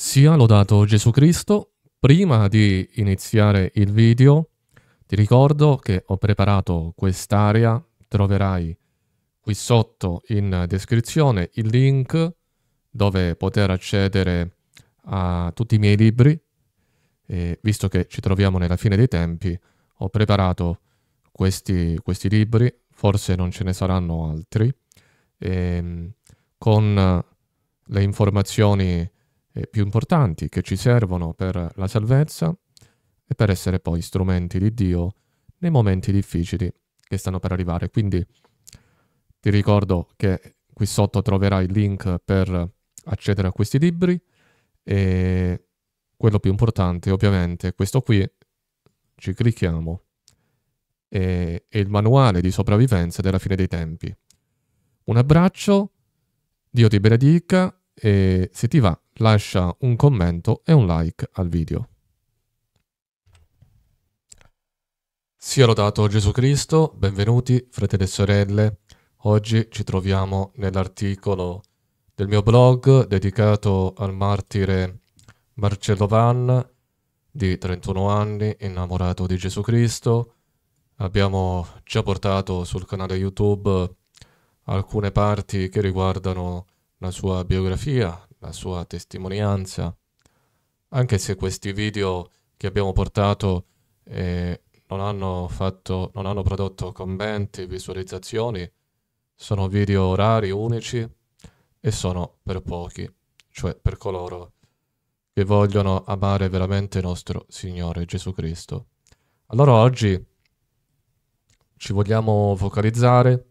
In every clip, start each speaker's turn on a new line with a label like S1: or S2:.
S1: Sia lodato Gesù Cristo. Prima di iniziare il video ti ricordo che ho preparato quest'area, troverai qui sotto in descrizione il link dove poter accedere a tutti i miei libri e visto che ci troviamo nella fine dei tempi ho preparato questi, questi libri, forse non ce ne saranno altri, e, ehm, con le informazioni più importanti che ci servono per la salvezza e per essere poi strumenti di Dio nei momenti difficili che stanno per arrivare. Quindi ti ricordo che qui sotto troverai il link per accedere a questi libri e quello più importante ovviamente è questo qui, ci clicchiamo, è, è il manuale di sopravvivenza della fine dei tempi. Un abbraccio, Dio ti benedica e se ti va lascia un commento e un like al video. Sia lodato Gesù Cristo, benvenuti fratelli e sorelle. Oggi ci troviamo nell'articolo del mio blog dedicato al martire Marcello Vann di 31 anni, innamorato di Gesù Cristo. Abbiamo già portato sul canale YouTube alcune parti che riguardano la sua biografia, la sua testimonianza, anche se questi video che abbiamo portato eh, non, hanno fatto, non hanno prodotto commenti, visualizzazioni, sono video rari, unici e sono per pochi, cioè per coloro che vogliono amare veramente il nostro Signore Gesù Cristo. Allora oggi ci vogliamo focalizzare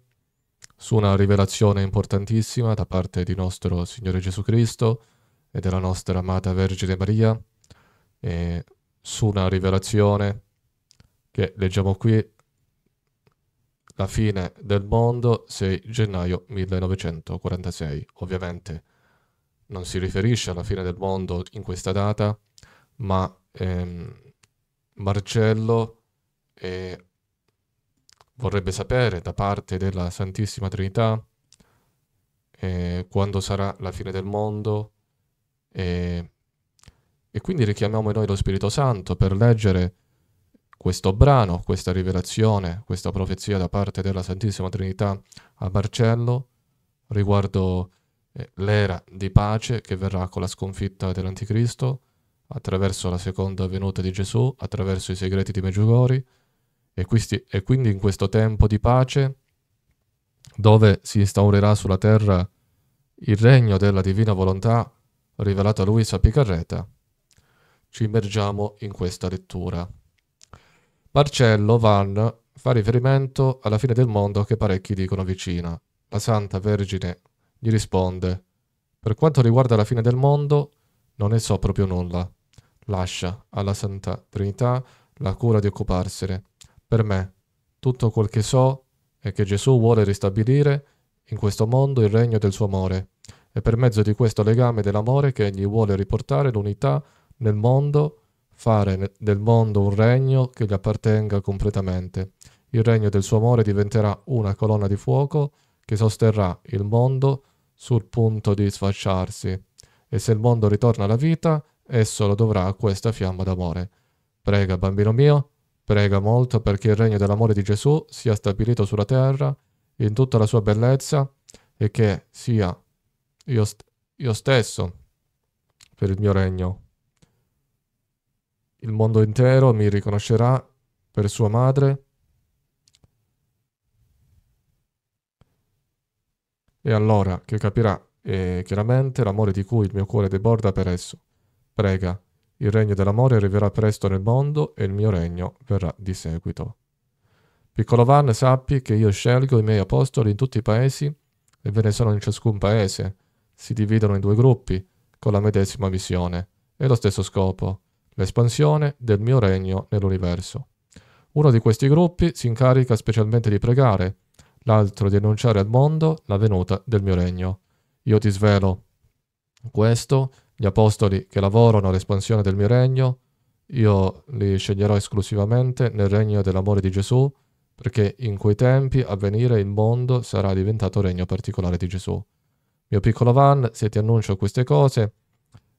S1: su una rivelazione importantissima da parte di nostro Signore Gesù Cristo e della nostra amata Vergine Maria, e su una rivelazione che leggiamo qui, la fine del mondo 6 gennaio 1946. Ovviamente non si riferisce alla fine del mondo in questa data, ma ehm, Marcello è vorrebbe sapere da parte della Santissima Trinità eh, quando sarà la fine del mondo eh, e quindi richiamiamo noi lo Spirito Santo per leggere questo brano, questa rivelazione, questa profezia da parte della Santissima Trinità a Marcello riguardo eh, l'era di pace che verrà con la sconfitta dell'Anticristo attraverso la seconda venuta di Gesù, attraverso i segreti di Meggiugori, e, questi, e quindi in questo tempo di pace, dove si instaurerà sulla terra il regno della divina volontà rivelato a Luisa Picarreta, ci immergiamo in questa lettura. Marcello Van fa riferimento alla fine del mondo che parecchi dicono vicina. La Santa Vergine gli risponde, per quanto riguarda la fine del mondo, non ne so proprio nulla. Lascia alla Santa Trinità la cura di occuparsene per me. Tutto quel che so è che Gesù vuole ristabilire in questo mondo il regno del suo amore È per mezzo di questo legame dell'amore che egli vuole riportare l'unità nel mondo, fare del mondo un regno che gli appartenga completamente. Il regno del suo amore diventerà una colonna di fuoco che sosterrà il mondo sul punto di sfasciarsi e se il mondo ritorna alla vita, esso lo dovrà a questa fiamma d'amore. Prega, bambino mio, Prega molto perché il regno dell'amore di Gesù sia stabilito sulla terra in tutta la sua bellezza e che sia io, st- io stesso per il mio regno. Il mondo intero mi riconoscerà per sua madre e allora che capirà eh, chiaramente l'amore di cui il mio cuore deborda per esso. Prega, il regno dell'amore arriverà presto nel mondo e il mio regno verrà di seguito. Piccolo Van, sappi che io scelgo i miei apostoli in tutti i paesi e ve ne sono in ciascun paese. Si dividono in due gruppi, con la medesima visione e lo stesso scopo, l'espansione del mio regno nell'universo. Uno di questi gruppi si incarica specialmente di pregare, l'altro di annunciare al mondo la venuta del mio regno. Io ti svelo questo è gli apostoli che lavorano all'espansione del mio regno, io li sceglierò esclusivamente nel regno dell'amore di Gesù, perché in quei tempi a venire il mondo sarà diventato regno particolare di Gesù. Mio piccolo Van, se ti annuncio queste cose,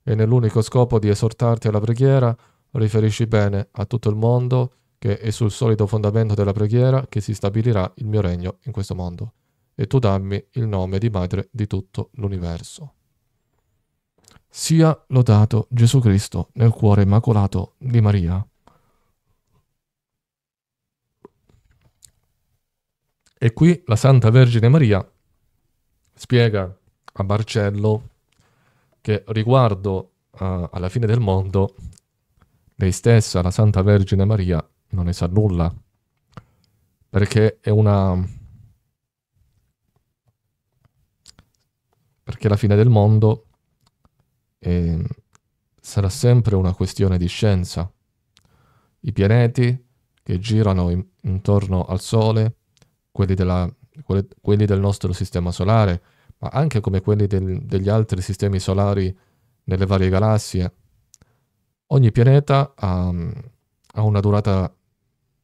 S1: e nell'unico scopo di esortarti alla preghiera, riferisci bene a tutto il mondo che è sul solido fondamento della preghiera che si stabilirà il mio regno in questo mondo. E tu dammi il nome di madre di tutto l'universo. Sia lodato Gesù Cristo nel cuore immacolato di Maria. E qui la Santa Vergine Maria spiega a Marcello che riguardo uh, alla fine del mondo, lei stessa, la Santa Vergine Maria, non ne sa nulla, perché è una... perché la fine del mondo e sarà sempre una questione di scienza. I pianeti che girano in, intorno al Sole, quelli, della, quelli, quelli, del nostro sistema solare, ma anche come quelli del, degli altri sistemi solari nelle varie galassie, ogni pianeta ha, ha, una durata,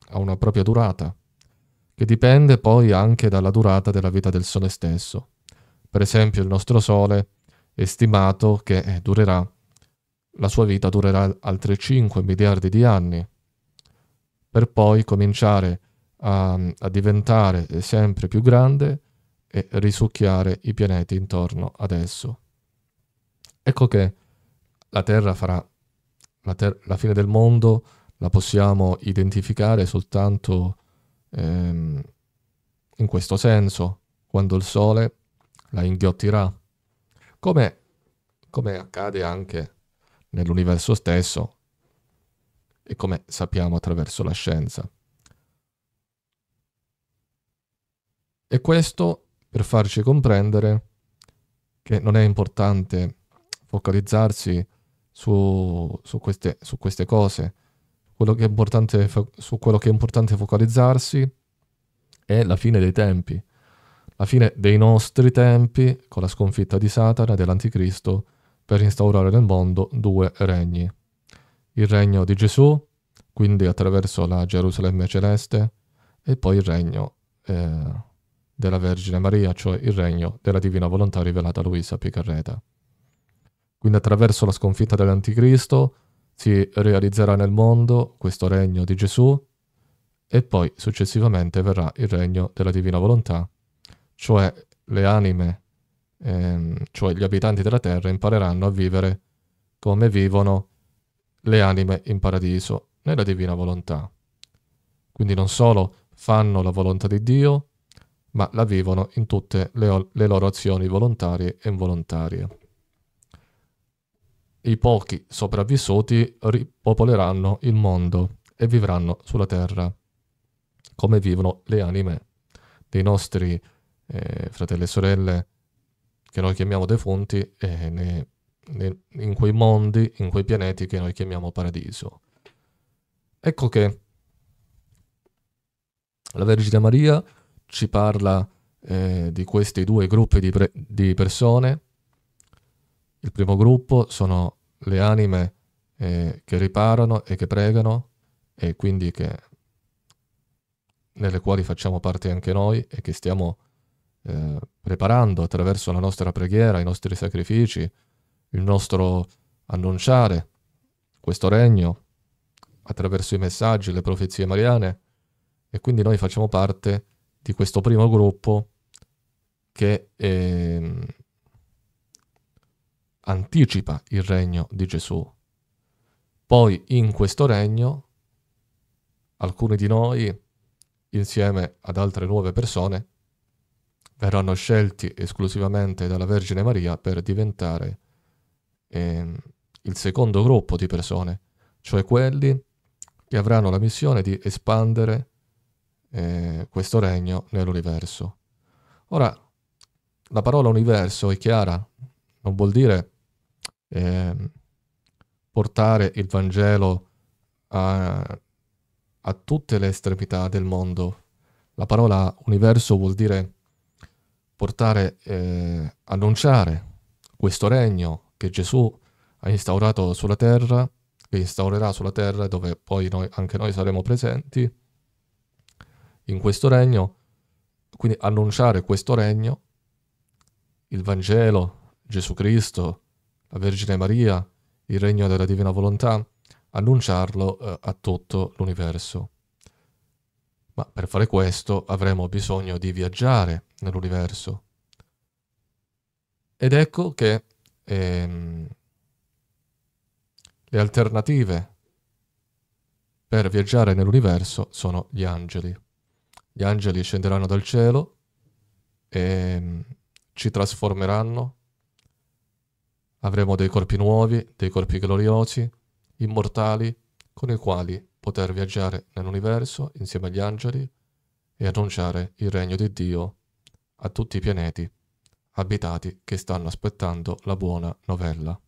S1: ha una propria durata, che dipende poi anche dalla durata della vita del Sole stesso. Per esempio il nostro Sole è stimato che eh, durerà, la sua vita durerà altri 5 miliardi di anni, per poi cominciare a, a diventare eh, sempre più grande e risucchiare i pianeti intorno ad esso. Ecco che la Terra farà la, ter- la fine del mondo, la possiamo identificare soltanto ehm, in questo senso, quando il Sole la inghiottirà come, come accade anche nell'universo stesso e come sappiamo attraverso la scienza. E questo per farci comprendere che non è importante focalizzarsi su, su, queste, su queste, cose. Quello che è importante, su quello che è importante focalizzarsi è la fine dei tempi la fine dei nostri tempi con la sconfitta di Satana e dell'Anticristo per instaurare nel mondo due regni. Il regno di Gesù, quindi attraverso la Gerusalemme celeste, e poi il regno eh, della Vergine Maria, cioè il regno della Divina Volontà rivelata a Luisa Picarreta. Quindi attraverso la sconfitta dell'Anticristo si realizzerà nel mondo questo regno di Gesù e poi successivamente verrà il regno della Divina Volontà cioè le anime, ehm, cioè gli abitanti della terra, impareranno a vivere come vivono le anime in paradiso, nella divina volontà. Quindi non solo fanno la volontà di Dio, ma la vivono in tutte le, le loro azioni volontarie e involontarie. I pochi sopravvissuti ripopoleranno il mondo e vivranno sulla terra, come vivono le anime dei nostri eh, fratelli e sorelle, che noi chiamiamo defunti, eh, ne, ne, in quei mondi, in quei pianeti che noi chiamiamo paradiso. Ecco che la Vergine Maria ci parla eh, di questi due gruppi di, pre- di, persone. Il primo gruppo sono le anime eh, che riparano e che pregano e quindi che, nelle quali facciamo parte anche noi e che stiamo eh, preparando attraverso la nostra preghiera, i nostri sacrifici, il nostro annunciare questo regno attraverso i messaggi, le profezie mariane e quindi noi facciamo parte di questo primo gruppo che eh, anticipa il regno di Gesù. Poi in questo regno alcuni di noi, insieme ad altre nuove persone, verranno scelti esclusivamente dalla Vergine Maria per diventare eh, il secondo gruppo di persone, cioè quelli che avranno la missione di espandere eh, questo regno nell'universo. Ora, la parola universo è chiara, non vuol dire eh, portare il Vangelo a, a tutte le estremità del mondo. La parola universo vuol dire portare, eh, annunciare questo regno che Gesù ha instaurato sulla terra, che instaurerà sulla terra dove poi noi, anche noi saremo presenti, in questo regno, quindi annunciare questo regno, il Vangelo, Gesù Cristo, la Vergine Maria, il regno della divina volontà, annunciarlo eh, a tutto l'universo ma per fare questo avremo bisogno di viaggiare nell'universo. Ed ecco che ehm, le alternative per viaggiare nell'universo sono gli angeli. Gli angeli scenderanno dal cielo e ehm, ci trasformeranno. Avremo dei corpi nuovi, dei corpi gloriosi, immortali, con i quali poter viaggiare nell'universo insieme agli angeli e annunciare il regno di Dio a tutti i pianeti abitati che stanno aspettando la buona novella.